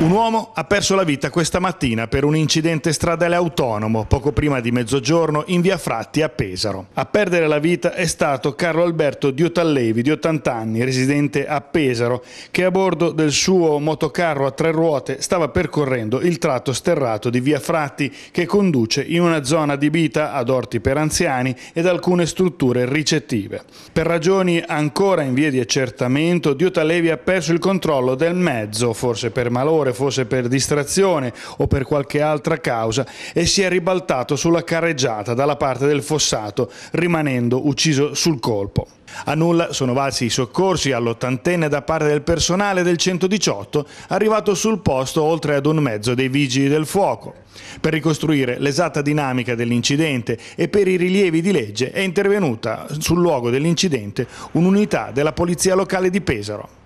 Un uomo ha perso la vita questa mattina per un incidente stradale autonomo poco prima di mezzogiorno in via Fratti a Pesaro. A perdere la vita è stato Carlo Alberto Diotallevi di 80 anni, residente a Pesaro, che a bordo del suo motocarro a tre ruote stava percorrendo il tratto sterrato di via Fratti che conduce in una zona adibita ad orti per anziani ed alcune strutture ricettive. Per ragioni ancora in via di accertamento, Diotallevi ha perso il controllo del mezzo, forse per malore errore, forse per distrazione o per qualche altra causa, e si è ribaltato sulla carreggiata dalla parte del fossato, rimanendo ucciso sul colpo. A nulla sono valsi i soccorsi all'ottantenne da parte del personale del 118, arrivato sul posto oltre ad un mezzo dei vigili del fuoco. Per ricostruire l'esatta dinamica dell'incidente e per i rilievi di legge è intervenuta sul luogo dell'incidente un'unità della Polizia Locale di Pesaro.